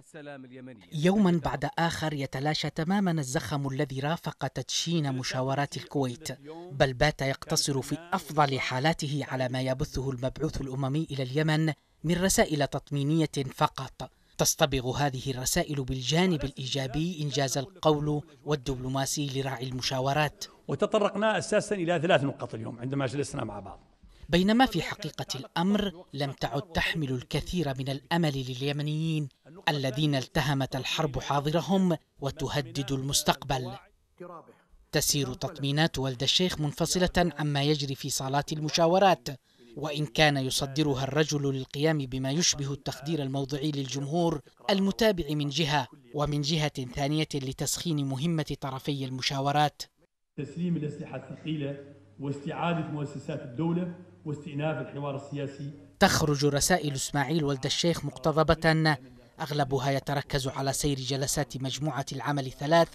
السلام اليمني يوما بعد آخر يتلاشى تماما الزخم الذي رافق تدشين مشاورات الكويت بل بات يقتصر في أفضل حالاته على ما يبثه المبعوث الأممي إلى اليمن من رسائل تطمينية فقط تصطبغ هذه الرسائل بالجانب الإيجابي إنجاز القول والدبلوماسي لراعي المشاورات وتطرقنا أساسا إلى ثلاث نقاط اليوم عندما جلسنا مع بعض بينما في حقيقة الأمر لم تعد تحمل الكثير من الأمل لليمنيين الذين التهمت الحرب حاضرهم وتهدد المستقبل تسير تطمينات والد الشيخ منفصلة عما يجري في صالات المشاورات وإن كان يصدرها الرجل للقيام بما يشبه التخدير الموضعي للجمهور المتابع من جهة ومن جهة ثانية لتسخين مهمة طرفي المشاورات تسليم الأسلحة الثقيلة واستعادة مؤسسات الدولة واستئناف الحوار السياسي تخرج رسائل اسماعيل ولد الشيخ مقتضبة أغلبها يتركز على سير جلسات مجموعة العمل الثلاث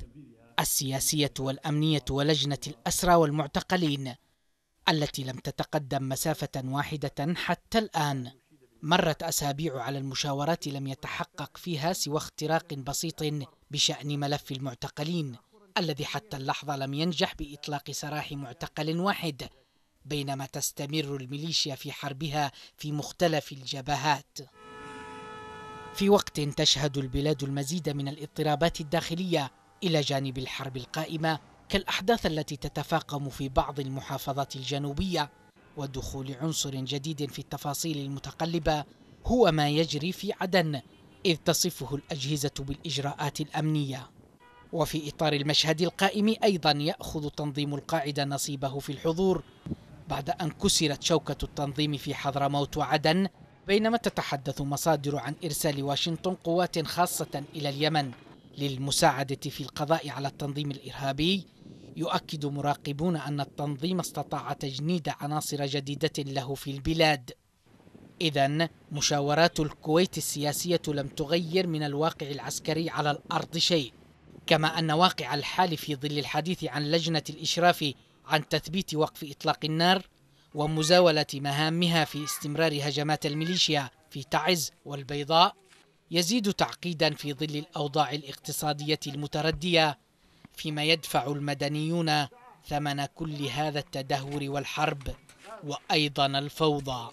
السياسية والأمنية ولجنة الأسرى والمعتقلين التي لم تتقدم مسافة واحدة حتى الآن مرت أسابيع على المشاورات لم يتحقق فيها سوى اختراق بسيط بشأن ملف المعتقلين الذي حتى اللحظة لم ينجح بإطلاق سراح معتقل واحد بينما تستمر الميليشيا في حربها في مختلف الجبهات في وقت تشهد البلاد المزيد من الاضطرابات الداخلية إلى جانب الحرب القائمة كالأحداث التي تتفاقم في بعض المحافظات الجنوبية ودخول عنصر جديد في التفاصيل المتقلبة هو ما يجري في عدن إذ تصفه الأجهزة بالإجراءات الأمنية وفي إطار المشهد القائم أيضا يأخذ تنظيم القاعدة نصيبه في الحضور بعد أن كسرت شوكة التنظيم في حضرموت وعدن بينما تتحدث مصادر عن إرسال واشنطن قوات خاصة إلى اليمن للمساعدة في القضاء على التنظيم الإرهابي يؤكد مراقبون أن التنظيم استطاع تجنيد عناصر جديدة له في البلاد إذا مشاورات الكويت السياسية لم تغير من الواقع العسكري على الأرض شيء كما أن واقع الحال في ظل الحديث عن لجنة الإشراف عن تثبيت وقف إطلاق النار ومزاولة مهامها في استمرار هجمات الميليشيا في تعز والبيضاء يزيد تعقيدا في ظل الأوضاع الاقتصادية المتردية فيما يدفع المدنيون ثمن كل هذا التدهور والحرب وأيضا الفوضى